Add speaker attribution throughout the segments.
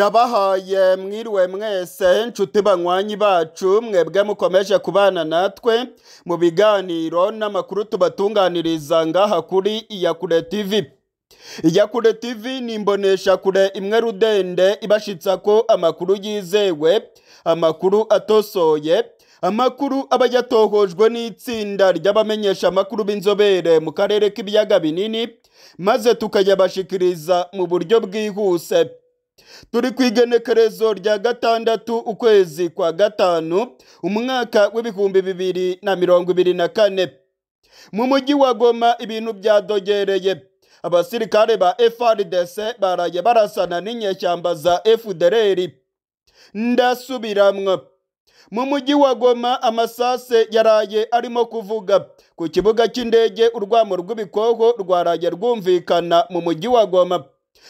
Speaker 1: ndabahaye mwiriwe mwese nshuti banywanyi bacu mwebwe mukomeje kubana natwe mu biganiro n'amakuru tubatunganiriza ngaha kuri iyakure tv iyakure tv ni imboneshakure imwe rudende ibashitsa ko amakuru yizewe amakuru atosoye amakuru aba yatohojwe n'itsinda ry'abamenyesha amakuru b'inzobere mu karere k'ibiyaga binini maze tukayabashikiriza mu buryo bwihuse turi ku igenekerezo rya gatandatu ukwezi kwa gatanu umwaka w'ibihumbi bibiri na mirongo ibiri na kane mu mujyi wa goma ibintu byadogereye abasirikare ba FRDC baraye barasana n'inyeshyamba za FDLR ndasubiramwo mu mujyi wa goma amasase yaraye arimo kuvuga ku kibuga cy'indege urwamo rw'ibikoho rwaraye rwumvikana mu mujyi wa goma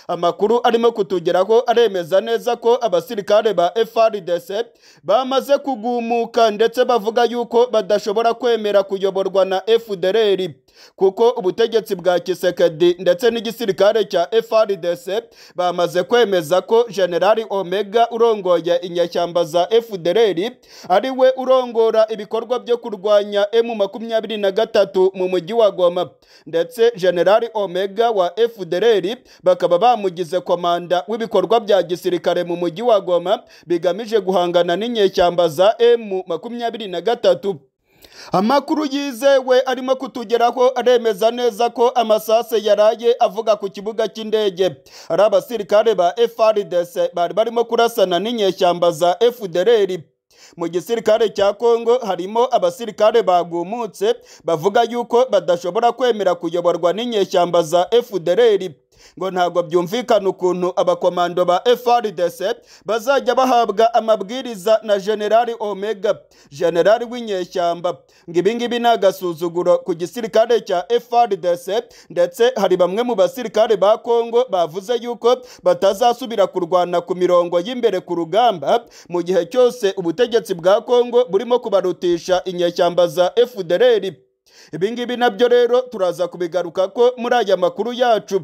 Speaker 1: amakuru arimo kutugeraho aremeza neza ko abasirikare ba FRDC bamaze kugumuka ndetse bavuga yuko badashobora kwemera kuyoborwa na FDLR kuko ubutegetsi bwa kisekedi ndetse n'igisirikare cya FRDC bamaze kwemeza ko generali Omega urongoye inyashyamba za FDLR ari we urongora ibikorwa byo kurwanya M23 mu mujyi wa Goma ndetse generali Omega wa FDLR bakaba bamugize komanda w'ibikorwa bya gisirikare mu mujyi wa Goma bigamije guhangana n'inyeshyamba za M23 amakuru yizewe arimo kutugeraho aremeza neza ko amasase yaraye avuga ku kibuga cy'indege ari abasirikare ba FRDC bari barimo kurasana n'inyeshyamba za FDLR mu gisirikare cya Kongo harimo abasirikare bagumutse bavuga yuko badashobora kwemera kuyoborwa n'inyeshyamba za FDLR ngo ntabwo byumvikana ukuntu abakomando ba FRDC bazajya bahabwa amabwiriza na Generali Omega Generali w'inyeshyamba ngo ibi ni agasuzuguro ku gisirikare cya FRDC ndetse hari bamwe mu basirikare ba Kongo bavuze yuko batazasubira kurwana ku mirongo y'imbere ku rugamba mu gihe cyose ubutegetsi bwa Kongo burimo kubarutisha inyeshyamba za FDLR ibingibi nabyo rero turaza kubigaruka ko muri aya makuru yacu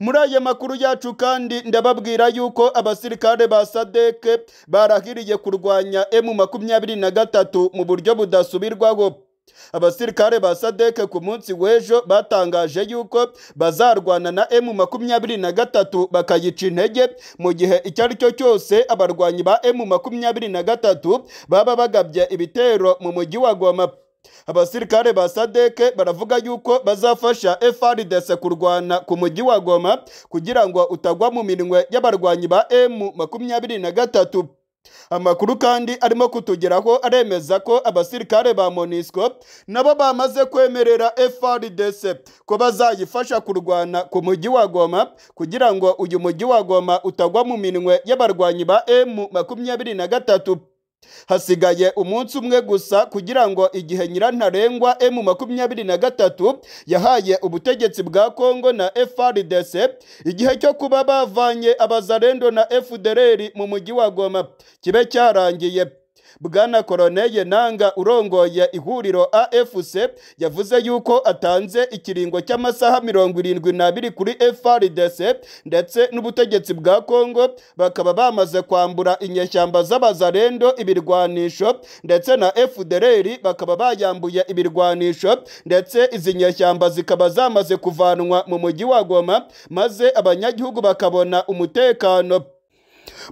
Speaker 1: muri aya makuru yacu kandi ndababwira yuko abasirikare ba sadeke barahiriye kurwanya emu makumyabiri na gatatu mu buryo budasubirwaho abasirikare ba sadeke ku munsi w'ejo batangaje yuko bazarwana na emu makumyabiri na gatatu bakayica intege mu gihe icyo ari cyo cyose abarwanyi ba emu makumyabiri na gatatu baba bagabye ibitero mu mujyi wa goma abasirikare ba sadeke baravuga yuko bazafasha efrdc kurwana ku mujyi wa goma kugira ngo utagwa mu minwe y'abarwanyi ba emu makumyabiri na gatatu amakuru kandi arimo kutugeraho aremeza ko abasirikare ba monisco nabo bamaze kwemerera frdc ko bazayifasha kurwana ku mujyi wa goma kugira ngo uyu mujyi wa goma utagwa mu minwe y'abarwanyi ba emu makumyabiri na gatatu hasigaye umunsi umwe gusa kugira ngo igihe nyirantarengwa emu makumyabiri na gatatu yahaye ubutegetsi bwa kongo na frdc igihe cyo kuba bavanye abazarendo na fdr mu mujyi wa goma kibe cyarangiye bwana koroneye nanga urongoye ihuriro afc yavuze yuko atanze ikiringo cy'amasaha mirongo irindwi n'abiri kuri frdc ndetse n'ubutegetsi bwa Congo bakaba bamaze kwambura inyeshyamba z'abazarendo ibirwanisho ndetse na fdr bakaba bayambuye ibirwanisho ndetse izi nyeshyamba zikaba zamaze kuvanwa mu mujyi wa goma maze abanyagihugu bakabona umutekano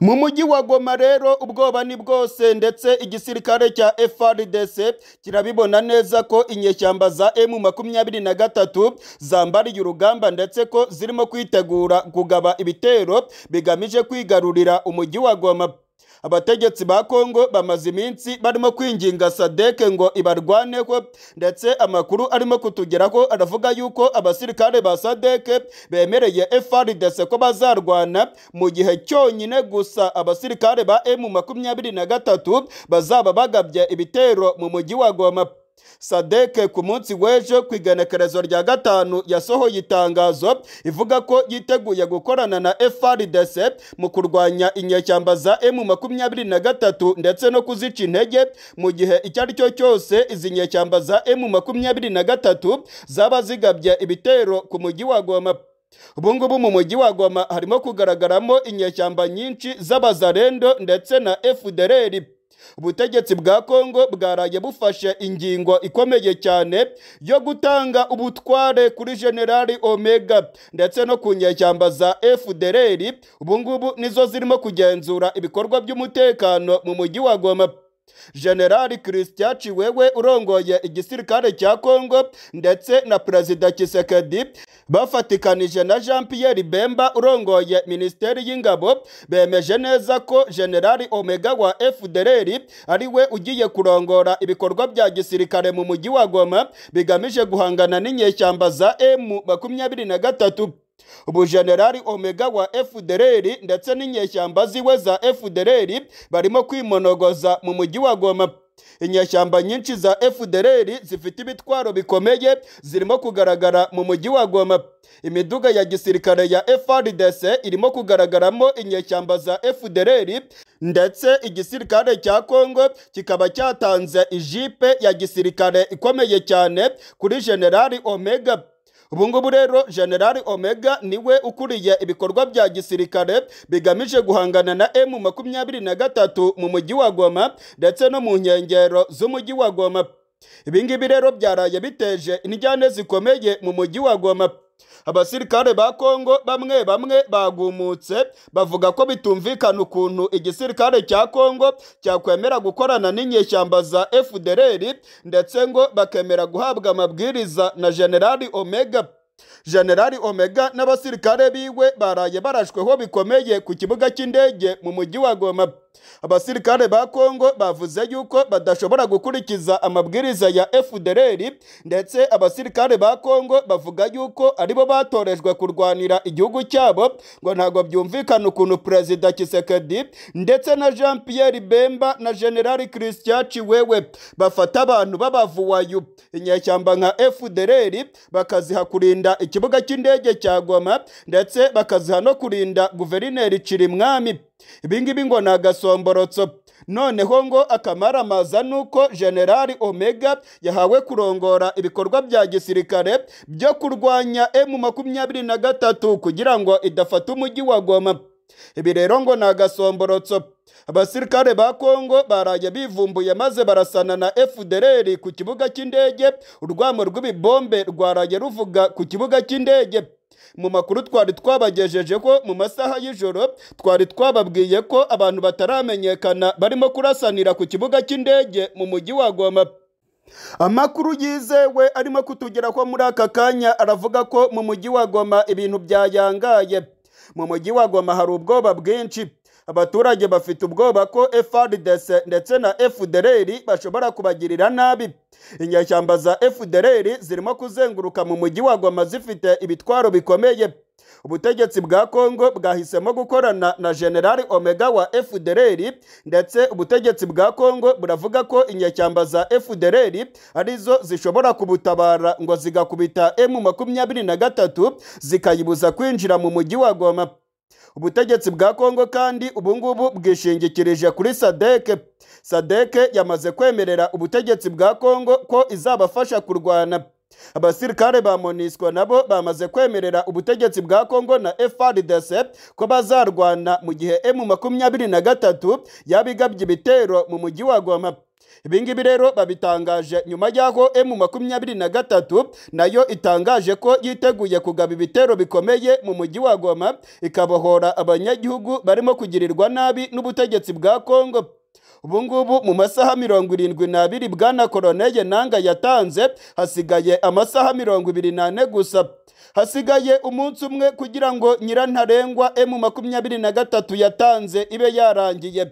Speaker 1: mu mujyi wa goma rero ubwoba ni bwose ndetse igisirikare cya FRDC kirabibona neza ko inyeshyamba za M makumyabiri na gatatu zambariye urugamba ndetse ko zirimo kwitegura kugaba ibitero bigamije kwigarurira umujyi wa goma abategetsi ba kongo bamaze iminsi barimo kwinginga sadeke ngo ibarwaneho ndetse amakuru arimo kutugeraho aravuga yuko abasirikare ba sadeke bemereye frdc ko bazarwana mu gihe cyonyine gusa abasirikare ba emu makumyabiri na gatatu bazaba bagabye ibitero mu mujyi wa goma sadeke ku munsi w'ejo ku igenekerezo rya gatanu yasohoye itangazo ivuga ko yiteguye gukorana na FRDC mu kurwanya inyeshyamba za M makumyabiri na gatatu ndetse no kuzica intege mu gihe icyo ari cyo cyose izi nyeshyamba za M makumyabiri na gatatu zaba zigabye ibitero ku mujyi wa Goma ubu ngubu mu mujyi wa Goma harimo kugaragaramo inyeshyamba nyinshi z'abazarendo ndetse na FDLR ubutegetsi bwa kongo bwaraye bufashe ingingo ikomeye cyane yo gutanga ubutware kuri generali omega ndetse no ku nyeshyamba za efudereri ubungubu nizo zirimo kugenzura ibikorwa by'umutekano mu mujyi wa goma generali kirisityaci wewe urongoye igisirikare cya Congo ndetse na perezida kisekedi bafatikanije na jean pierre bemba urongoye minisiteri y'ingabo bemeje neza ko generali omega wa fdr ari we ugiye kurongora ibikorwa bya gisirikare mu mujyi wa goma bigamije guhangana n'inyeshyamba za m makumyabiri na gatatu ubujenerali omega wa fdr ndetse n'inyeshyamba ziwe za fdr barimo kwimonogoza mu mujyi wa goma inyeshyamba nyinshi za fdr zifite ibitwaro bikomeye zirimo kugaragara mu mujyi wa goma imiduga ya gisirikare ya frdc irimo kugaragaramo inyeshyamba za fdr ndetse igisirikare cya kongo kikaba cyatanze ijipe ya gisirikare ikomeye cyane kuri generali omega ubungubu rero generali omega niwe ukuriye ibikorwa bya gisirikare bigamije guhangana na emu makumyabiri na gatatu mu mujyi wa goma ndetse no mu nkengero z'umujyi wa goma ibingibi rero byaraye biteje injyane zikomeye mu mujyi wa goma abasirikare ba kongo bamwe bamwe bagumutse bavuga ko bitumvikana ukuntu igisirikare cya kongo cyakwemera gukorana n'inyeshyamba za FDLR ndetse ngo bakemera guhabwa amabwiriza na generali omega generali omega n'abasirikare biwe baraye barashweho bikomeye ku kibuga cy'indege mu mujyi wa goma abasirikare ba kongo bavuze yuko badashobora gukurikiza amabwiriza ya fdr ndetse abasirikare ba kongo bavuga yuko aribo batorejwe kurwanira igihugu cyabo ngo ntabwo byumvikana ukuntu perezida kisekedi ndetse na jean pierre bemba na general christian ciwewe bafata abantu b'abavuwayu inyeshyamba nka fdr bakaziha kurinda ikibuga cy'indege cya goma ndetse bakaziha no kurinda guverineri cirimwami ibingibi ngo ni agasomborotso noneho ngo akamaramaza n’uko uko generali omega yahawe kurongora ibikorwa bya gisirikare byo kurwanya emu makumyabiri na gatatu kugira ngo idafata umujyi wa goma ibi rero ngo ni agasomborotso abasirikare ba kongo baraye bivumbuye maze barasana na efudereri ku kibuga cy'indege urwamo rw'ibibombe rwaraye ruvuga ku kibuga cy'indege mu makuru twari twabagejeje ko mu masaha y'ijoro twari twababwiye ko abantu bataramenyekana barimo kurasanira ku kibuga cy'indege mu mujyi wa goma amakuru yizewe arimo kutugera ko muri aka kanya aravuga ko mu mujyi wa goma ibintu byayangaye mu mujyi wa goma hari ubwoba bwinshi abaturage bafite ubwoba ko FRDC ndetse na FDLR bashobora kubagirira nabi inyashyamba za FDLR zirimo kuzenguruka mu mujyi wa Goma zifite ibitwaro bikomeye ubutegetsi bwa kongo bwahisemo gukorana na generali omega wa fdr ndetse ubutegetsi bwa kongo buravuga ko inyashyamba za fdr arizo zishobora kubutabara ngo zigakubita emu makumyabiri na gatatu zikayibuza kwinjira mu mujyi wa goma ubutegetsi bwa kongo kandi ubungubu bwishingikirije kuri sadeke sadeke yamaze kwemerera ubutegetsi bwa kongo ko izabafasha kurwana abasirikare ba monisco nabo bamaze kwemerera ubutegetsi bwa kongo na frdc ko bazarwana mu gihe m makumyabiri na gatatu yabigabye ibitero mu mujyi wa goma ibingibi rero babitangaje nyuma y'aho emu makumyabiri na gatatu nayo itangaje ko yiteguye kugaba ibitero bikomeye mu mujyi wa goma ikabohora abanyagihugu barimo kugirirwa nabi n'ubutegetsi bwa kongo ubu ngubu mu masaha mirongo irindwi n'abiri bwana koroneye nanga yatanze hasigaye amasaha mirongo ibiri n'ane gusa hasigaye umunsi umwe kugira ngo nyirantarengwa emu makumyabiri na gatatu yatanze ibe yarangiye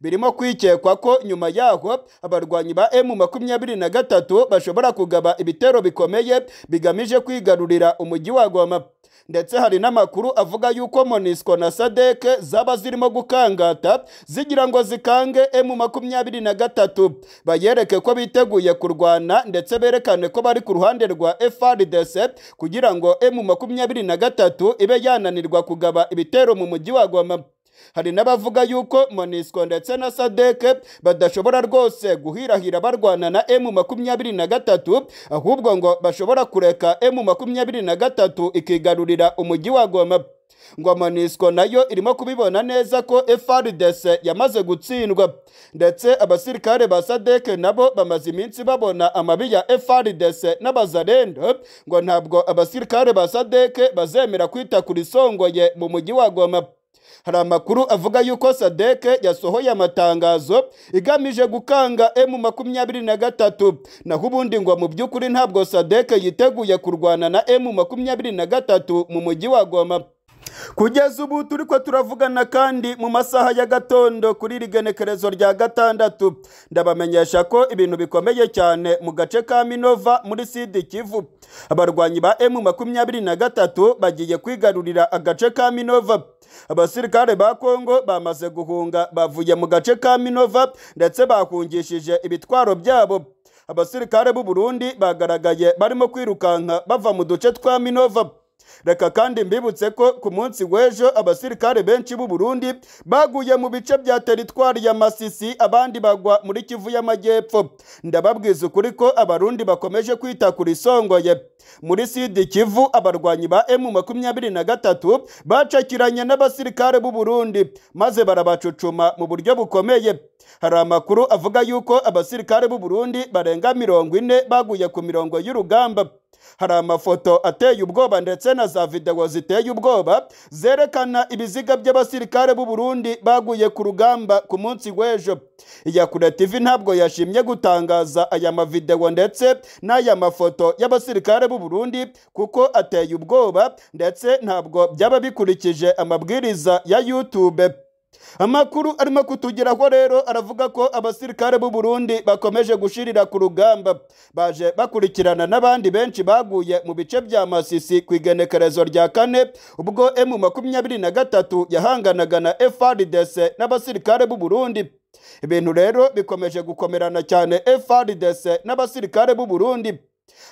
Speaker 1: birimo kwikekwa ko nyuma yaho abarwanyi ba emu 23 bashobora kugaba ibitero bikomeye bigamije kwigarurira umujyi wa goma ndetse hari n'amakuru avuga yuko monisco na sadeke zaba zirimo gukangata zigira ngo zikange M23 bayereke ko biteguye kurwana ndetse berekane ko bari ku ruhande rwa frdc kugira ngo M23 ibe yananirwa kugaba ibitero mu mujyi wa goma hari n'abavuga yuko monisco ndetse na sadeke badashobora rwose guhirahira barwana na emu makumyabiri na gatatu ahubwo ngo bashobora kureka emu makumyabiri na gatatu ikigarurira umujyi wa goma ngo monisco nayo irimo kubibona neza ko frdc yamaze gutsindwa ndetse abasirikare ba sadek nabo bamaze iminsi babona amabi ya frdc n'abazarendo ngo ntabwo abasirikare ba sadek bazemera kwita ku risongoye mu mujyi wa goma hari amakuru avuga yuko sadeke yasohoye amatangazo igamije gukanga emu makumyabiri na gatatu naho ubundi ngo mu by'ukuri ntabwo sadeke yiteguye kurwana na emu makumyabiri na gatatu mu mujyi wa goma kugeza ubu turi ko turavugana kandi mu masaha ya gatondo kuri rigenekerezo rya gatandatu ndabamenyesha ko ibintu bikomeye cyane mu gace ka minova muri sidi kivu abarwanyi ba emu makumyabiri na gatatu bagiye kwigarurira agace ka minova abasirikare ba kongo bamaze guhunga bavuye mu gace ka minova ndetse bahungishije ibitwaro byabo abasirikare b'u burundi bagaragaye barimo kwirukanka bava mu duce twa minova reka kandi mbibutse ko ku munsi w'ejo abasirikare benshi b'u Burundi baguye mu bice bya teritwari ya Masisi abandi bagwa muri Kivu y'Amajyepfo ndababwiza ukuri ko abarundi bakomeje kwita ku songoye muri Sidi Kivu abarwanyi ba na gatatu bacakiranye n'abasirikare b'u Burundi maze barabacucuma mu buryo bukomeye hari amakuru avuga yuko abasirikare b'u Burundi barenga mirongo ine baguye ku mirongo y'urugamba hari amafoto ateye ubwoba ndetse na za videwo ziteye ubwoba zerekana ibiziga by'abasirikare b'u Burundi baguye ku rugamba ku munsi w'ejo iyakure tv ntabwo yashimye gutangaza aya mavidewo ndetse n'aya mafoto y'abasirikare b'u Burundi kuko ateye ubwoba ndetse ntabwo byaba bikurikije amabwiriza ya YouTube amakuru arimo kutugeraho rero aravuga ko abasirikare b'u Burundi bakomeje gushirira ku rugamba baje bakurikirana n'abandi benshi baguye mu bice bya masisi ku igenekerezo rya kane ubwo emu makumyabiri na gatatu yahanganaga na FRDC n'abasirikare b'u Burundi ibintu rero bikomeje gukomerana cyane FRDC n'abasirikare b'u Burundi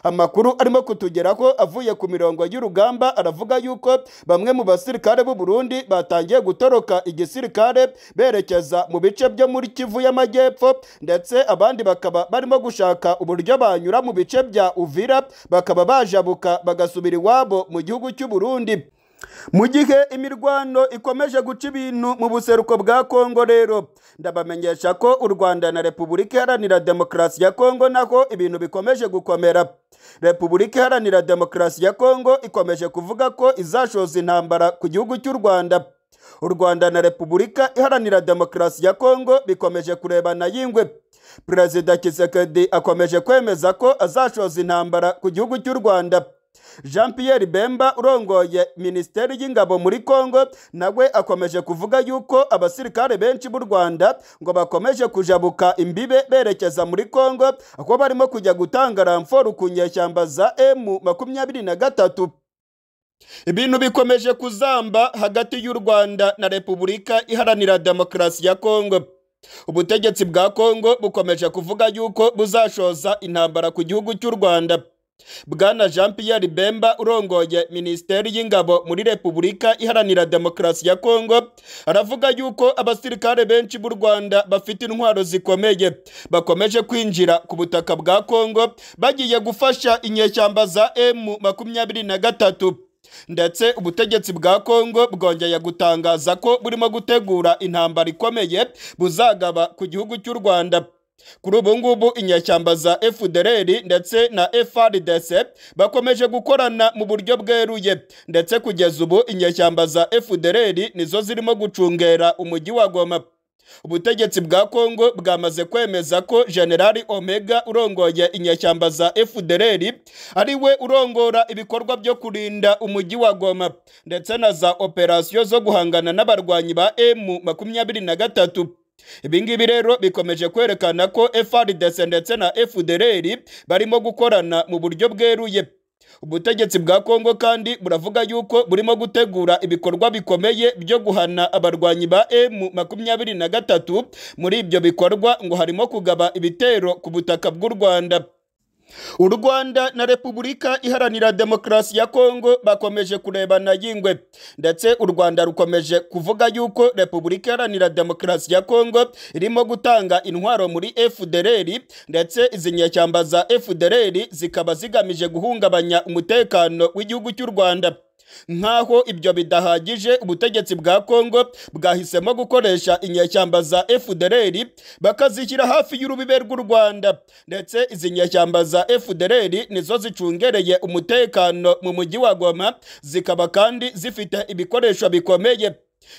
Speaker 1: amakuru arimo kutugeraho avuye ku mirongo y'urugamba aravuga yuko bamwe mu basirikare b'u Burundi batangiye gutoroka igisirikare berekeza mu bice byo muri Kivu y'Amajyepfo ndetse abandi bakaba barimo gushaka uburyo banyura mu bice bya Uvira bakaba bajabuka bagasubira iwabo mu gihugu cy'u Burundi mu gihe imirwano ikomeje guca ibintu mu buseruko bwa kongo rero ndabamenyesha ko u rwanda na repubulika iharanira demokarasi ya kongo naho ibintu bikomeje gukomera repubulika iharanira demokarasi ya kongo ikomeje kuvuga ko izashoza intambara ku gihugu cy'u rwanda u rwanda na repubulika iharanira demokarasi ya kongo bikomeje kurebana yingwe perezida kisekedi akomeje kwemeza ko azashoza intambara ku gihugu cy'u rwanda jean Pierre bemba urongoye minisiteri y'ingabo muri congo nawe akomeje kuvuga yuko abasirikare benshi b'u rwanda ngo bakomeje kujabuka imbibe berekeza muri congo aho barimo kujya gutanga ramforu ku nyeshyamba za emu makumyabiri na gatatu ibintu bikomeje kuzamba hagati y'u rwanda na repubulika iharanira demokarasi ya congo ubutegetsi bwa congo bukomeje kuvuga yuko buzashoza intambara ku gihugu cy'u rwanda bwana jean Pierre bemba urongoye minisiteri y'ingabo muri repubulika iharanira demokarasi ya kongo aravuga yuko abasirikare benshi b'u rwanda bafite intwaro zikomeye bakomeje kwinjira ku butaka bwa kongo bagiye gufasha inyeshyamba za emu makumyabiri na gatatu ndetse ubutegetsi bwa kongo bwongeye gutangaza ko burimo gutegura intambara ikomeye buzagaba ku gihugu cy'u rwanda kuri ubu ngubu inyeshyamba za FDLR ndetse na FARDC bakomeje gukorana mu buryo bweruye ndetse kugeza ubu inyeshyamba za FDLR nizo zirimo gucungera umujyi wa Goma ubutegetsi bwa Kongo bwamaze kwemeza ko Generali Omega urongoye inyeshyamba za FDLR ari we urongora ibikorwa byo kurinda umujyi wa Goma ndetse na za operasiyo zo guhangana n'abarwanyi ba M makumyabiri na gatatu ibingibi rero bikomeje kwerekana ko FRDC ndetse na FDLR barimo gukorana mu buryo bweruye ubutegetsi bwa kongo kandi buravuga yuko burimo gutegura ibikorwa bikomeye byo guhana abarwanyi ba M makumyabiri na gatatu muri ibyo bikorwa ngo harimo kugaba ibitero ku butaka bw'u rwanda u rwanda na repubulika iharanira demokarasi ya kongo bakomeje kurebana yingwe ndetse u rwanda rukomeje kuvuga yuko repubulika iharanira demokarasi ya kongo irimo gutanga intwaro muri fdr ndetse izi nyeshyamba za fdr zikaba zigamije guhungabanya umutekano w'igihugu cy'u rwanda nk'aho ibyo bidahagije ubutegetsi bwa kongo bwahisemo gukoresha inyeshyamba za fdr bakazishyira hafi y'urubibe rw'u rwanda ndetse izi nyeshyamba za fdr nizo zicungereye umutekano mu mujyi wa goma zikaba kandi zifite ibikoresho bikomeye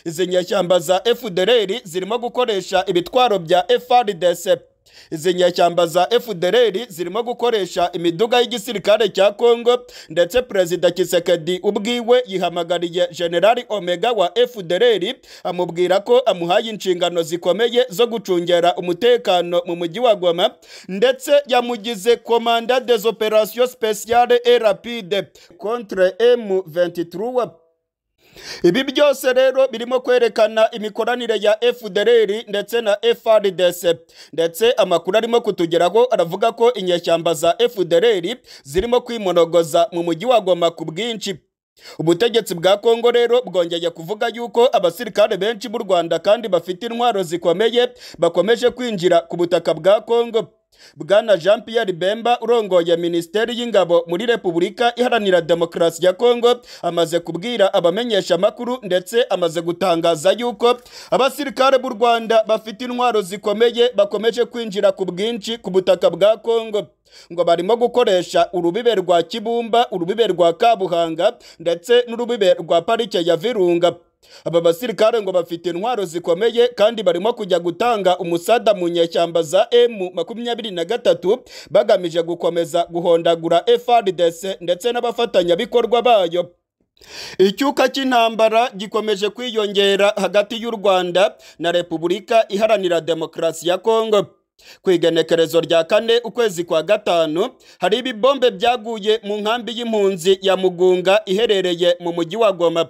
Speaker 1: izi nyeshyamba za fdr zirimo gukoresha ibitwaro bya frdc izi nyeshyamba za FDLR zirimo gukoresha imiduga y'igisirikare cya Congo ndetse Perezida Kisekedi ubwiwe yihamagariye Generali Omega wa FDLR amubwira ko amuhaye inshingano zikomeye zo gucungera umutekano mu mujyi wa Goma ndetse yamugize komanda des opérations spéciales rapide contre M23 ibi byose rero birimo kwerekana imikoranire ya FDLR ndetse na FRDC ndetse amakuru arimo kutugeraho aravuga ko inyeshyamba za FDLR zirimo kwimonogoza mu mujyi wa Goma ku bwinshi ubutegetsi bwa kongo rero bwongeye kuvuga yuko abasirikare benshi b'u rwanda kandi bafite intwaro zikomeye bakomeje kwinjira ku butaka bwa kongo bwana jean Pierre bemba urongoye minisiteri y'ingabo muri repubulika iharanira demokarasi ya kongo amaze kubwira abamenyeshamakuru ndetse amaze gutangaza yuko abasirikare b'u rwanda bafite intwaro zikomeye bakomeje kwinjira ku bwinshi ku butaka bwa kongo ngo barimo gukoresha urubibe rwa kibumba urubibe rwa kabuhanga ndetse n'urubibe rwa parike ya virunga aba basirikare ngo bafite intwaro zikomeye kandi barimo kujya gutanga umusada mu nyeshyamba za emu makumyabiri na gatatu bagamije gukomeza guhondagura FRDC ndetse n'abafatanyabikorwa bayo icyuka cy'intambara gikomeje kwiyongera hagati y'u Rwanda na Repubulika Iharanira Demokarasi ya Kongo ku igenekerezo rya kane ukwezi kwa gatanu hari ibibombe byaguye mu nkambi y'impunzi ya mugunga iherereye mu mujyi wa goma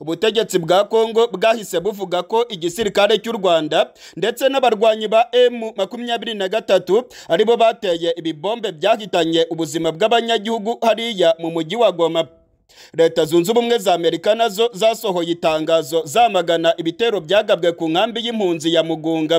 Speaker 1: ubutegetsi bwa kongo bwahise buvuga ko igisirikare cy'u rwanda ndetse n'abarwanyi ba emu 23 aribo bateye ibibombe byahitanye ubuzima bw'abanyagihugu hariya mu mujyi wa goma leta zunze ubumwe za amerika nazo zasohoye itangazo zamagana ibitero byagabwe ku nkambi y'impunzi ya mugunga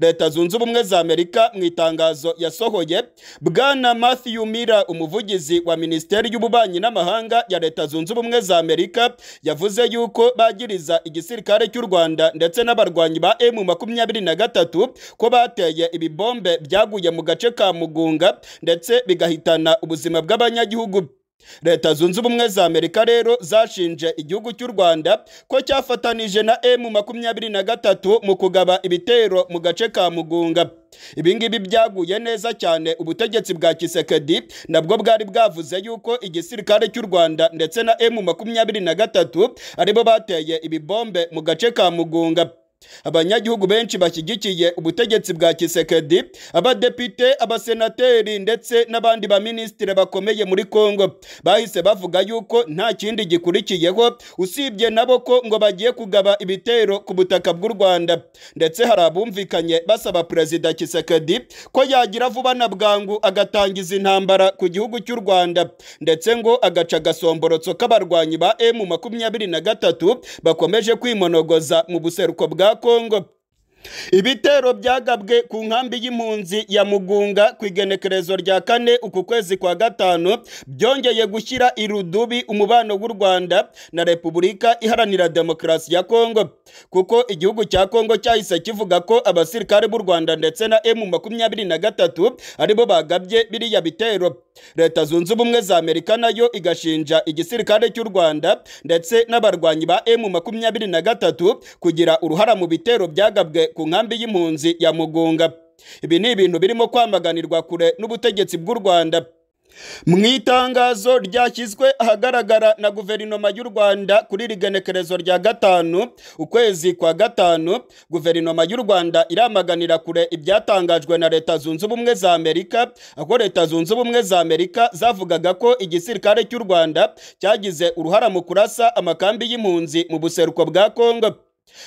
Speaker 1: leta zunze ubumwe za amerika mu itangazo yasohoye bwana matthew miller umuvugizi wa minisiteri y'ububanyi n'amahanga ya leta zunze ubumwe za amerika yavuze yuko bagiriza igisirikare cy'u rwanda ndetse n'abarwanyi ba emu makumyabiri na gatatu ko bateye ibibombe byaguye mu gace ka mugunga ndetse bigahitana ubuzima bw'abanyagihugu leta zunze ubumwe za amerika rero zashinje igihugu cy'u rwanda ko cyafatanije na emu makumyabiri na gatatu mu kugaba ibitero mu gace ka mugunga ibingibi byaguye neza cyane ubutegetsi bwa kisekedi nabwo bwari bwavuze yuko igisirikare cy'u rwanda ndetse na emu makumyabiri na gatatu aribo bateye ibibombe mu gace ka mugunga abanyagihugu benshi bashyigikiye ubutegetsi bwa kisekedi abadepite abasenateri ndetse n'abandi baminisitiri bakomeye muri kongo bahise bavuga yuko nta kindi gikurikiyeho usibye nabo ko ngo bagiye kugaba ibitero ku butaka bw'u rwanda ndetse hari abumvikanye basaba perezida kisekedi ko yagira vuba na bwangu agatangiza intambara ku gihugu cy'u rwanda ndetse ngo agaca agasomborotso k'abarwanyi ba emu makumyabiri na gatatu bakomeje kwimonogoza mu buseruko bwa Kongo ibitero byagabwe ku nkambi y'impunzi ya mugunga ku igenekerezo rya kane uku kwezi kwa gatanu byongeye gushyira irudubi umubano w'u rwanda na repubulika iharanira demokarasi ya kongo kuko igihugu cya kongo cyahise kivuga ko abasirikare b'u rwanda ndetse na emu makumyabiri na gatatu aribo bagabye biriya bitero leta zunze ubumwe za amerika nayo igashinja igisirikare cy'u rwanda ndetse n'abarwanyi ba emu makumyabiri na gatatu kugira uruhara mu bitero byagabwe ku nkambi y'impunzi ya mugunga ibi ni ibintu birimo kwamaganirwa kure n'ubutegetsi bw'u rwanda mu itangazo ryashyizwe ahagaragara na guverinoma y'u rwanda kuri rigenekerezo rya gatanu ukwezi kwa gatanu guverinoma y'u rwanda iramaganira kure ibyatangajwe na leta zunze ubumwe za amerika aho leta zunze ubumwe za amerika zavugaga ko igisirikare cy'u rwanda cyagize uruhara mu kurasa amakambi y'impunzi mu buseruko bwa kongo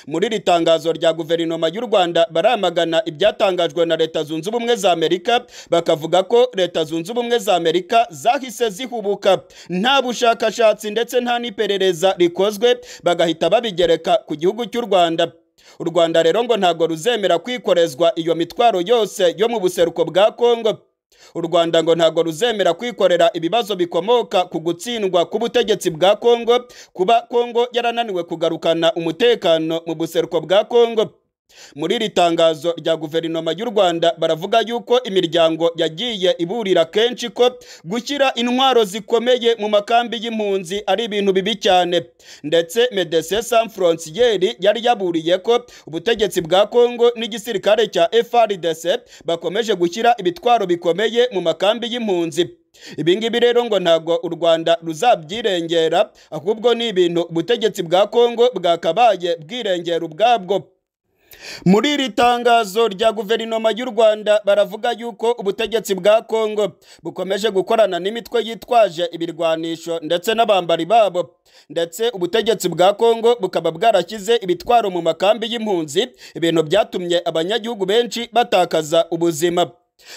Speaker 1: muri iri tangazo rya guverinoma y'u rwanda baramagana ibyatangajwe na leta zunze ubumwe za amerika bakavuga ko leta zunze ubumwe za amerika zahise zihubuka nta bushakashatsi ndetse nta n'iperereza rikozwe bagahita babigereka ku gihugu cy'u rwanda u rwanda rero ngo ntabwo ruzemera kwikorezwa iyo mitwaro yose yo mu buseruko bwa kongo u rwanda ngo ntabwo ruzemera kwikorera ibibazo bikomoka ku gutsindwa k'ubutegetsi bwa kongo kuba kongo yarananiwe kugarukana umutekano mu buseruko bwa kongo muri iri tangazo rya guverinoma y'u rwanda baravuga yuko imiryango yagiye iburira kenshi ko gushyira intwaro zikomeye mu makambi y'impunzi ari ibintu bibi cyane ndetse medecin sans frontiere yari yaburiye ko ubutegetsi bwa congo n'igisirikare cya frdc bakomeje gushyira ibitwaro bikomeye mu makambi y'impunzi ibi rero ngo ntabwo u rwanda ruzabyirengera ahubwo ni ibintu ubutegetsi bwa congo bwakabaye bwirengera ubwabwo muri iri tangazo rya guverinoma y'u rwanda baravuga yuko ubutegetsi bwa kongo bukomeje gukorana n'imitwe yitwaje ibirwanisho ndetse n'abambari babo ndetse ubutegetsi bwa kongo bukaba bwarashyize ibitwaro mu makambi y'impunzi ibintu byatumye abanyagihugu benshi batakaza ubuzima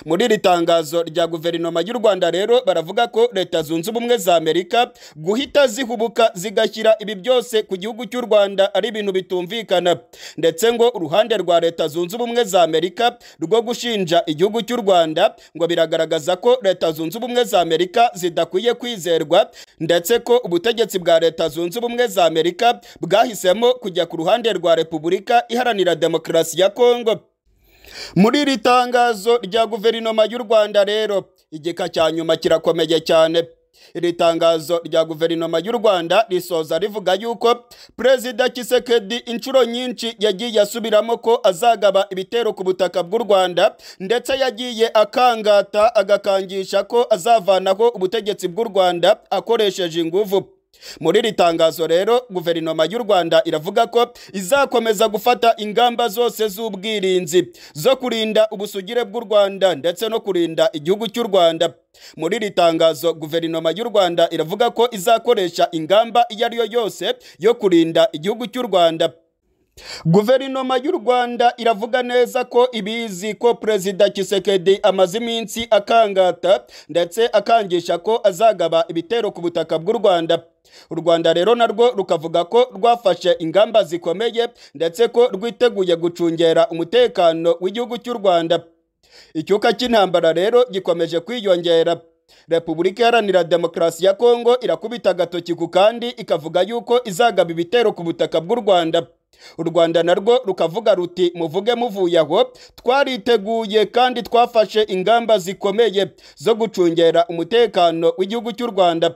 Speaker 1: muri iri tangazo rya guverinoma y'u rwanda rero baravuga ko leta zunze ubumwe za amerika guhita zihubuka zigashyira ibi byose ku gihugu cy'u rwanda ari ibintu bitumvikana ndetse ngo uruhande rwa leta zunze ubumwe za amerika rwo gushinja igihugu cy'u rwanda ngo biragaragaza ko leta zunze ubumwe za amerika zidakwiye kwizerwa ndetse ko ubutegetsi bwa leta zunze ubumwe za amerika bwahisemo kujya ku ruhande rwa repubulika iharanira demokarasi ya kongo muri iri tangazo rya guverinoma y'u rwanda rero igika cya nyuma kirakomeye cyane iri tangazo rya guverinoma y'u rwanda risoza rivuga yuko perezida kisekedi inshuro nyinshi yagiye asubiramo ko azagaba ibitero ku butaka bw'u rwanda ndetse yagiye akangata agakangisha ko azavanaho ubutegetsi bw'u rwanda akoresheje inguvu muri iri tangazo rero guverinoma y'u rwanda iravuga ko izakomeza gufata ingamba zose z'ubwirinzi zo kurinda ubusugire bw'u rwanda ndetse no kurinda igihugu cy'u rwanda muri iri tangazo guverinoma y'u rwanda iravuga ko izakoresha ingamba iyo ari yo yose yo kurinda igihugu cy'u rwanda guverinoma y'u rwanda iravuga neza ko ibizi ko perezida kisekedi amaze iminsi akangata ndetse akangisha ko azagaba ibitero ku butaka bw'u rwanda u rwanda rero narwo rukavuga ko rwafashe ingamba zikomeye ndetse ko rwiteguye gucungera umutekano w'igihugu cy'u rwanda icyuka cy'intambara rero gikomeje kwiyongera repubulika iharanira demokarasi ya kongo irakubita agatoki ku kandi ikavuga yuko izagaba ibitero ku butaka bw'u rwanda u rwanda narwo rukavuga ruti muvuge muvuye aho twariteguye kandi twafashe ingamba zikomeye zo gucungera umutekano w'igihugu cy'u rwanda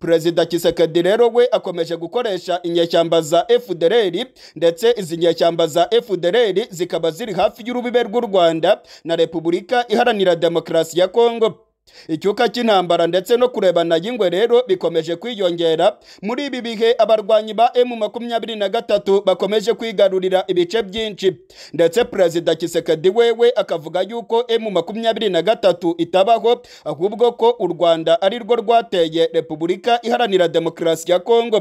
Speaker 1: perezida kisekedi rero we akomeje gukoresha inyeshyamba za efudereri ndetse izi nyeshyamba za efudereri zikaba ziri hafi y'urubibe rw'u rwanda na repubulika iharanira demokarasi ya kongo icyuka cy'intambara ndetse no kurebana y'ingwe rero bikomeje kwiyongera muri ibi bihe abarwanyi ba emu makumyabiri na gatatu bakomeje kwigarurira ibice byinshi ndetse perezida kisekedi wewe akavuga yuko emu makumyabiri na gatatu itabaho ahubwo ko u rwanda ari rwo rwateye repubulika iharanira demokarasi ya kongo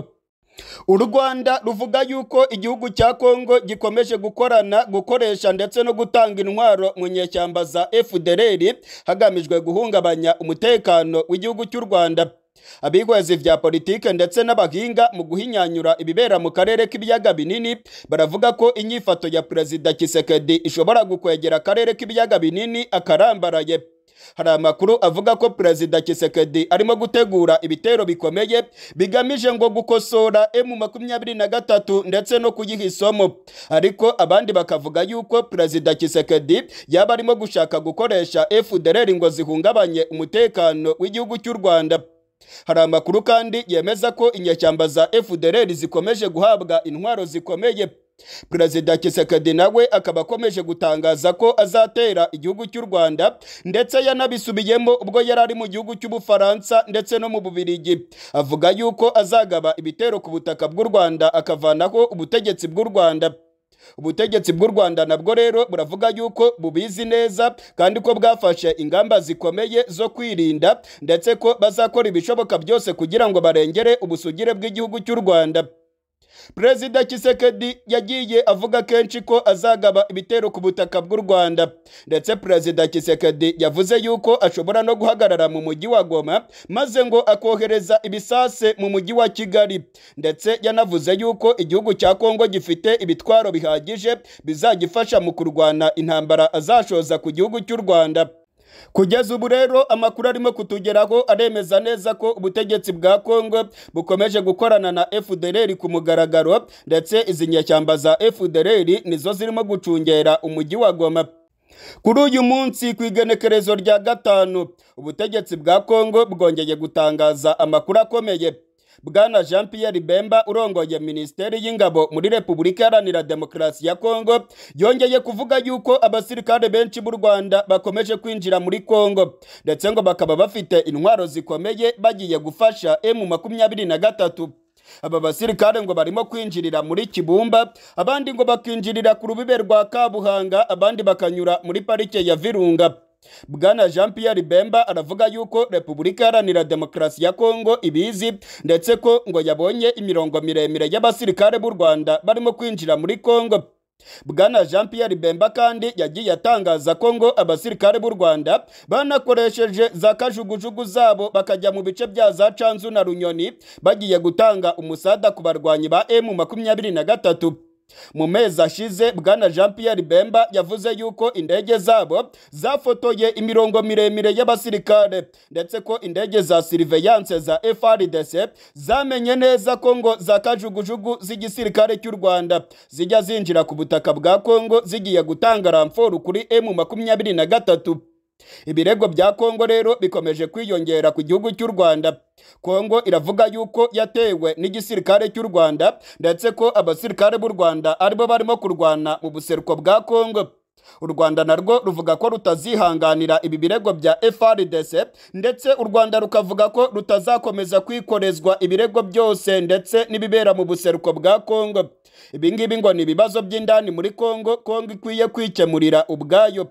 Speaker 1: u rwanda ruvuga yuko igihugu cya kongo gikomeje gukorana gukoresha ndetse no gutanga intwaro mu nyeshyamba za fdr hagamijwe guhungabanya umutekano w'igihugu cy'u rwanda abigwezi bya politiki ndetse n'abahinga mu guhinyanyura ibibera mu karere k'ibiyaga binini baravuga ko inyifato ya perezida kisekedi ishobora gukwegera akarere k'ibiyaga binini akarambaraye hari amakuru avuga ko perezida kisekedi arimo gutegura ibitero bikomeye bigamije ngo gukosora emu makumyabiri na gatatu ndetse no kuyiha isomo ariko abandi bakavuga yuko perezida kisekedi yaba arimo gushaka gukoresha efudereri ngo zihungabanye umutekano w'igihugu cy'u rwanda hari amakuru kandi yemeza ko inyeshyamba za efudereri zikomeje guhabwa intwaro zikomeye perezida kisekedi nawe akaba akomeje gutangaza ko azatera igihugu cy'u rwanda ndetse yanabisubiyemo ubwo yari ari mu gihugu cy'ubufaransa ndetse no mu bubirigi avuga yuko azagaba ibitero ku butaka bw'u rwanda akavanaho ubutegetsi bw'u rwanda ubutegetsi bw'u rwanda nabwo rero buravuga yuko bubizi neza kandi ko bwafashe ingamba zikomeye zo kwirinda ndetse ko bazakora ibishoboka byose kugira ngo barengere ubusugire bw'igihugu cy'u rwanda perezida kisekedi yagiye avuga kenshi ko azagaba ibitero ku butaka bw'u rwanda ndetse perezida kisekedi yavuze yuko ashobora no guhagarara mu mujyi wa goma maze ngo akohereza ibisase mu mujyi wa kigali ndetse yanavuze yuko igihugu cya kongo gifite ibitwaro bihagije bizagifasha mu kurwana intambara azashoza ku gihugu cy'u rwanda kugeza ubu rero amakuru arimo kutugeraho aremeza neza ko ubutegetsi bwa kongo bukomeje gukorana na fdr ku mugaragaro ndetse izi nyeshyamba za fdr nizo zirimo gucungera umujyi wa goma kuri uyu munsi ku igenekerezo rya gatanu ubutegetsi bwa kongo bwongeye gutangaza amakuru akomeye bwana jean pierre bemba urongoye minisiteri y'ingabo muri repubulika iharanira demokarasi ya kongo yongeye kuvuga yuko abasirikare benshi b'u rwanda bakomeje kwinjira muri kongo ndetse ngo bakaba bafite intwaro zikomeye bagiye gufasha emu makumyabiri na gatatu aba basirikare ngo barimo kwinjirira muri kibumba abandi ngo bakinjirira ku rubibe rwa kabuhanga abandi bakanyura muri parike ya virunga bwana jean Pierre bemba aravuga yuko repubulika iharanira demokarasi ya kongo ibizi ndetse ko ngo yabonye imirongo miremire y'abasirikare b'u rwanda barimo kwinjira muri kongo bwana jean Pierre bemba kandi yagiye atangaza ko ngo abasirikare b'u rwanda banakoresheje za kajugujugu zabo bakajya mu bice bya za canzu na runyoni bagiye gutanga umusada ku barwanyi ba emu makumyabiri na gatatu mu mezi ashize bwana jean Pierre bemba yavuze yuko indege zabo zafotoye imirongo miremire y'abasirikare ndetse ko indege za siriveyanse za FRDC zamenye neza ko ngo za kajugujugu z'igisirikare cy'u Rwanda zijya zinjira ku butaka bwa Kongo zigiye gutanga ramforu kuri M makumyabiri na gatatu ibirego bya kongo rero bikomeje kwiyongera ku gihugu cy'u rwanda kongo iravuga yuko yatewe n'igisirikare cy'u rwanda ndetse ko abasirikare b'u rwanda aribo barimo kurwana mu buseruko bwa kongo u rwanda narwo ruvuga ko rutazihanganira ibi birego bya frdc ndetse u rwanda rukavuga ko rutazakomeza kwikorezwa ibirego byose ndetse n'ibibera mu buseruko bwa kongo ibingibi ngo ni ibibazo by'indani muri kongo kongo ikwiye kwikemurira ubwayo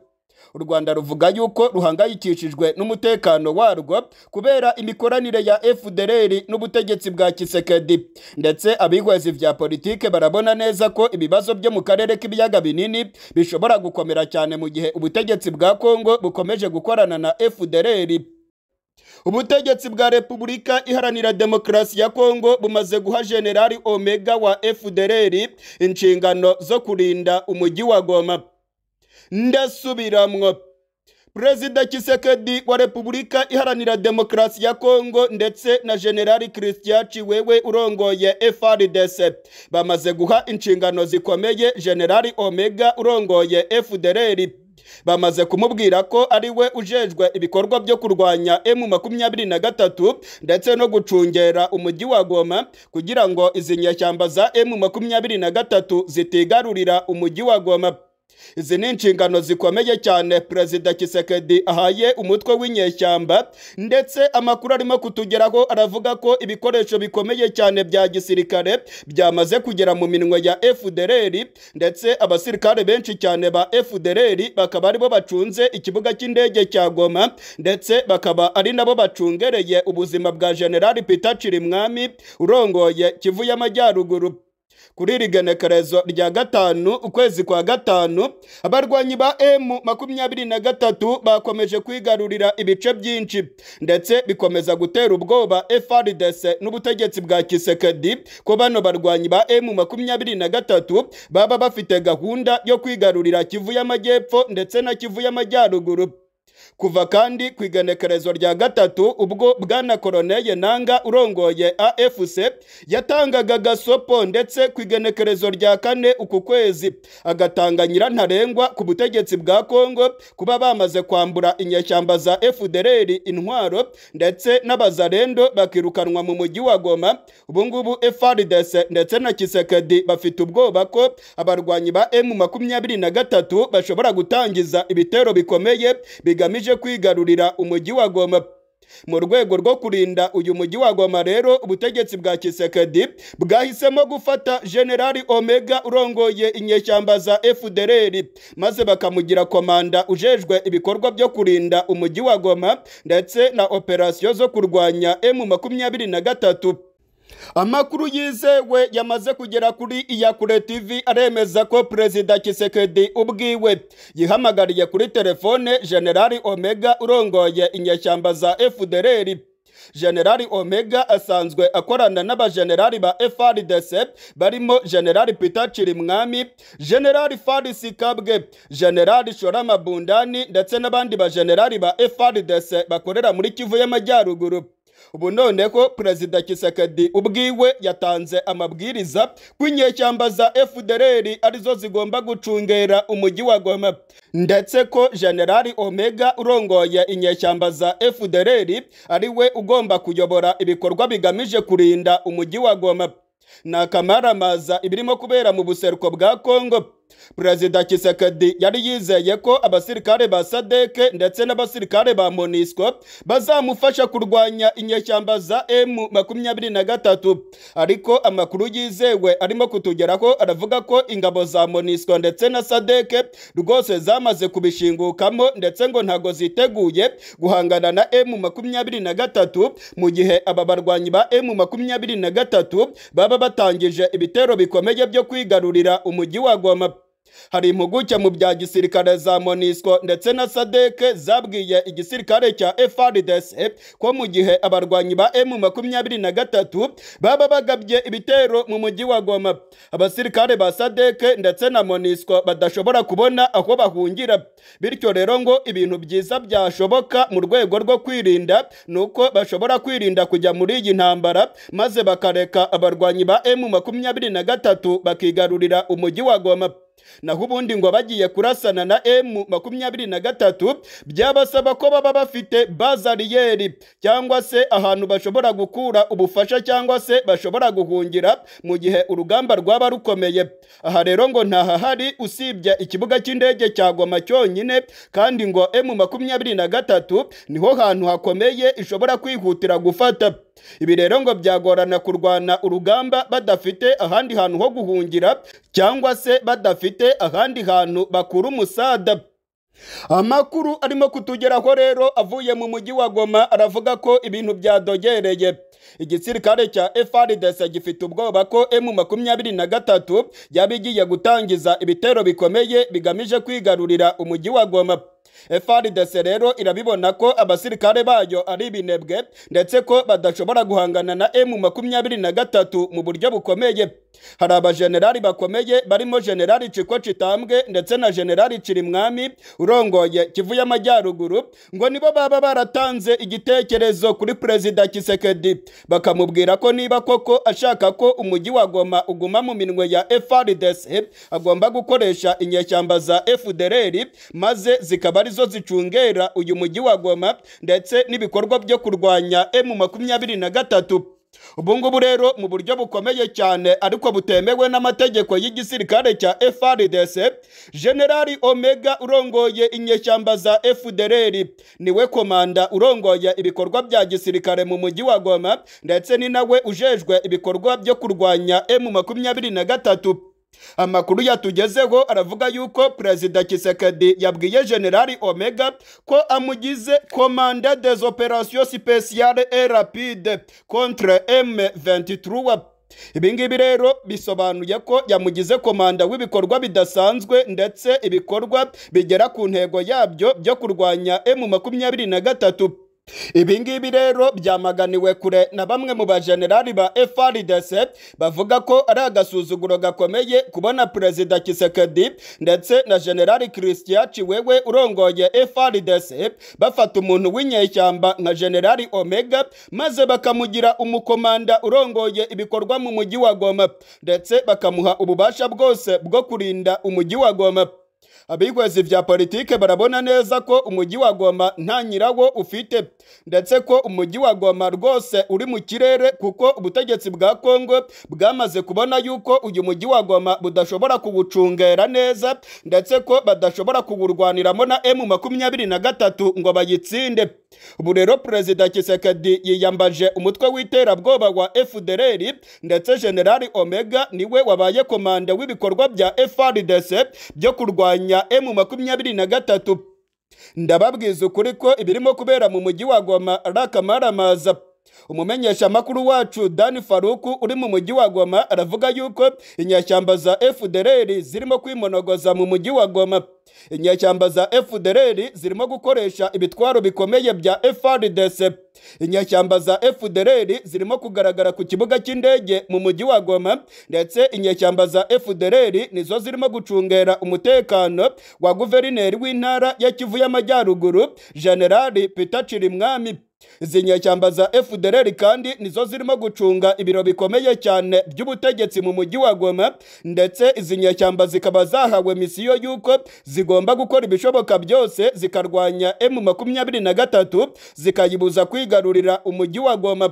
Speaker 1: u rwanda ruvuga yuko ruhangayikishijwe n'umutekano warwo kubera imikoranire ya fdr n'ubutegetsi bwa kisekedi ndetse abihwezi bya politiki barabona neza ko ibibazo byo mu karere k'ibiyaga binini bishobora gukomera cyane mu gihe ubutegetsi bwa kongo bukomeje gukorana na fdr ubutegetsi bwa repubulika iharanira demokarasi ya kongo bumaze guha generali omega wa fdr inshingano zo kurinda umujyi wa goma ndasubiramwo perezida kisekedi wa repubulika iharanira demokarasi ya kongo ndetse na generali christiaci wewe urongoye frdc bamaze guha inshingano zikomeye generali omega urongoye fdr bamaze kumubwira ko ari we ujejwe ibikorwa byo kurwanya emu makumyabiri na gatatu ndetse no gucungera umujyi wa goma kugira ngo izi nyeshyamba za emu makumyabiri na gatatu zitigarurira umujyi wa goma izi ni inshingano zikomeye cyane perezida kisekedi ahaye umutwe w'inyeshyamba ndetse amakuru arimo kutugeraho aravuga ko ibikoresho bikomeye cyane bya gisirikare byamaze kugera mu minwe ya fdr ndetse abasirikare benshi cyane ba fdr bakaba aribo bacunze ikibuga cy'indege cya goma ndetse bakaba ari nabo bacungereye ubuzima bwa generali peter cirimwami urongoye kivu y'amajyaruguru kuri iri genekerezo rya gatanu ukwezi kwa gatanu abarwanyi ba emu makumyabiri na gatatu bakomeje kwigarurira ibice byinshi ndetse bikomeza gutera ubwoba FRDC n'ubutegetsi bwa Kisekedi ko bano barwanyi ba emu makumyabiri na gatatu baba bafite gahunda yo kwigarurira Kivu y'Amajyepfo ndetse na Kivu y'Amajyaruguru kuva kandi ku igenekerezwa rya gatatu ubwo bwana koroneye nanga urongoye afc yatangaga gasopo ndetse ku igenekerezo rya kane uku kwezi agatanga nyirantarengwa ku butegetsi bwa kongo kuba bamaze kwambura inyeshyamba za fdr intwaro ndetse n'abazarendo bakirukanwa mu mujyi wa goma ubungubu frdc ndetse na kisekedi bafite ubwoba ko abarwanyi ba m makumyabiri na gatatu bashobora gutangiza ibitero bikomeye biga zigamije kwigarurira umujyi wa goma mu rwego rwo kurinda uyu mujyi wa goma rero ubutegetsi bwa kisekedi bwahisemo gufata generali omega urongoye inyeshyamba za fdr maze bakamugira komanda ujejwe ibikorwa byo kurinda umujyi wa goma ndetse na operasiyo zo kurwanya m makumyabiri na gatatu amakuru yizewe yamaze kugera kuri iyakure tv aremeza ko perezida kisekedi ubwiwe yihamagariye kuri telefone generali omega urongoye inyashyamba za efudereri generali omega asanzwe akorana n'abajenerali ba frdc barimo generali peter cirimwami generali farisi kabwe generali shoramabundani ndetse n'abandi bajenerali ba frdc bakorera muri kivu y'amajyaruguru ubu none ko perezida Kisekedi ubwiwe yatanze amabwiriza ko inyeshyamba za FDLR arizo zigomba gucungera umujyi wa Goma ndetse ko Generali Omega urongoye inyeshyamba za FDLR ari we ugomba kuyobora ibikorwa bigamije kurinda umujyi wa Goma ni akamaramaza ibirimo kubera mu buseruko bwa Kongo perezida kisekedi yari yizeye ko abasirikare ba sadeke ndetse n'abasirikare ba monisco bazamufasha kurwanya inyeshyamba za emu 23 ariko amakuru yizewe arimo kutugeraho aravuga ko ingabo za monisco ndetse na sadeke rwose zamaze kubishingukamo ndetse ngo ntago ziteguye guhangana na M23 mu gihe aba barwanyi ba emu 23 baba batangije ibitero bikomeye byo kwigarurira umujyi wa goma hari impuguke mu bya gisirikare za monisco ndetse na sadeke zabwiye igisirikare cya FRDC ko mu gihe abarwanyi ba M makumyabiri na gatatu baba bagabye ibitero mu mujyi wa Goma abasirikare ba sadeke ndetse na monisco badashobora kubona aho bahungira bityo rero ngo ibintu byiza byashoboka mu rwego rwo kwirinda nuko bashobora kwirinda kujya muri iyi ntambara maze bakareka abarwanyi ba M makumyabiri na gatatu bakigarurira umujyi wa Goma naho ubundi ngo bagiye kurasana na emu makumyabiri na gatatu byabasaba ko baba bafite bazariyeri cyangwa se ahantu bashobora gukura ubufasha cyangwa se bashobora guhungira mu gihe urugamba rwaba rukomeye aha rero ngo ntahahari usibye ikibuga cy'indege cya goma cyonyine kandi ngo emu makumyabiri na gatatu niho hantu hakomeye ishobora kwihutira gufata ibi rero ngo byagorana kurwana urugamba badafite ahandi hantu ho guhungira cyangwa se badafite ahandi hantu bakura umusada amakuru arimo kutugeraho rero avuye mu mujyi wa goma aravuga ko ibintu byadogereye igisirikare cya FARDC gifite ubwoba ko M makumyabiri na gatatu yaba igiye gutangiza ibitero bikomeye bigamije kwigarurira umujyi wa goma FARDC rero irabibona ko abasirikare bayo ari ibinebwe ndetse ko badashobora guhangana na M makumyabiri na gatatu mu buryo bukomeye hari abajenerali bakomeye barimo generali ciko citambwe ndetse na generali Mwami urongoye kivu y'amajyaruguru ngo nibo baba baratanze igitekerezo kuri perezida kisekedi bakamubwira ko niba koko ashaka ko umujyi wa goma uguma mu minwe ya frdc agomba gukoresha inyeshyamba za fdr maze zikaba arizo zicungera uyu mujyi wa goma ndetse n'ibikorwa byo kurwanya emu makumyabiri na gatatu ubu ngubu rero mu buryo bukomeye cyane ariko butemewe n'amategeko y'igisirikare cya FRDC Generali Omega urongoye inyeshyamba za FDLR niwe komanda urongoye ibikorwa bya gisirikare mu mujyi wa Goma ndetse ni nawe ujejwe ibikorwa byo kurwanya M makumyabiri na gatatu amakuru yatugezeho aravuga yuko perezida kisekedi yabwiye generali omega ko amugize komanda des operations speciales et rapide contre m23 ibi ngibi rero bisobanuye ko yamugize komanda w'ibikorwa bidasanzwe ndetse ibikorwa bigera ku ntego yabyo byo kurwanya m makumyabiri na gatatu ibi rero byamaganiwe kure na bamwe mu bajenerali ba FRDC bavuga ko ari agasuzuguro gakomeye kubona perezida Kisekedi ndetse na jenerali Christian wewe urongoye FRDC bafata umuntu w'inyeshyamba nka jenerali Omega maze bakamugira umukomanda urongoye ibikorwa mu mujyi wa Goma ndetse bakamuha ububasha bwose bwo kurinda umujyi wa Goma abigweza vya politike barabona neza ko umujyi wa Goma nta nyirawo ufite ndetse ko umujyi wa Goma rwose uri mu kirere kuko ubutegetsi bwa Kongo bwamaze kubona yuko uyu mujyi wa Goma budashobora kuwucungera neza ndetse ko badashobora kuwurwaniramo na M 23 ngo bayitsinde ubu rero perezida kisekedi yiyambaje umutwe w'iterabwoba wa fdr ndetse generali omega niwe wabaye komanda w'ibikorwa bya frdc byo kurwanya emu makumyabiri na gatatu ndababwiza ukuri ko ibirimo kubera mu mujyi wa goma rakamaramaza umumenyesha makuru wacu dani faruku uri mu mujyi wa goma aravuga yuko inyashyamba za FDLR zirimo kwimonogoza mu mujyi wa goma inyashyamba za FDLR zirimo gukoresha ibitwaro bikomeye bya efrdc inyashyamba za FDLR zirimo kugaragara ku kibuga cy'indege mu mujyi wa goma ndetse inyashyamba za FDLR nizo zirimo gucungera umutekano wa guverineri w'intara ya kivu y'amajyaruguru General peter Chirimwami izi nyeshyamba za FDLR kandi nizo zirimo gucunga ibiro bikomeye cyane by'ubutegetsi mu mujyi wa Goma ndetse izi nyeshyamba zikaba zahawe misiyo y'uko zigomba gukora ibishoboka byose zikarwanya M 23 zikayibuza kwigarurira umujyi wa Goma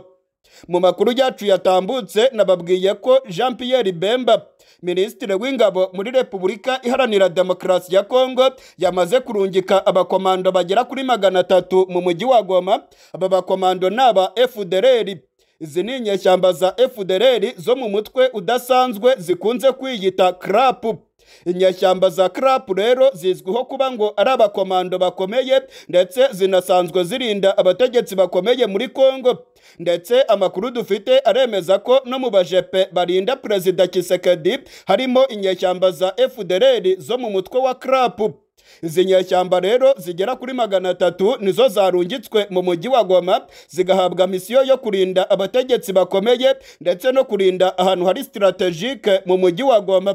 Speaker 1: mu makuru yacu yatambutse nababwiye ko jean Pierre bemba minisitiri w'ingabo muri repubulika iharanira demokarasi ya kongo yamaze kurungika abakomando bagera kuri magana atatu mu mujyi wa goma aba bakomando naba aba izi ni inyeshyamba za efudereri zo mu mutwe udasanzwe zikunze kwiyita karapu inyashyamba za crapu rero zizwiho kuba ngo ari abakomando bakomeye ndetse zinasanzwe zirinda abategetsi bakomeye muri kongo ndetse amakuru dufite aremeza ko no mu bajepe barinda perezida kisekedi harimo inyeshyamba za FDLR zo mu mutwe wa crapu izi nyeshyamba rero zigera kuri magana atatu nizo zarungitswe mu mujyi wa goma zigahabwa misiyo yo kurinda abategetsi bakomeye ndetse no kurinda ahantu hari sitirategike mu mujyi wa goma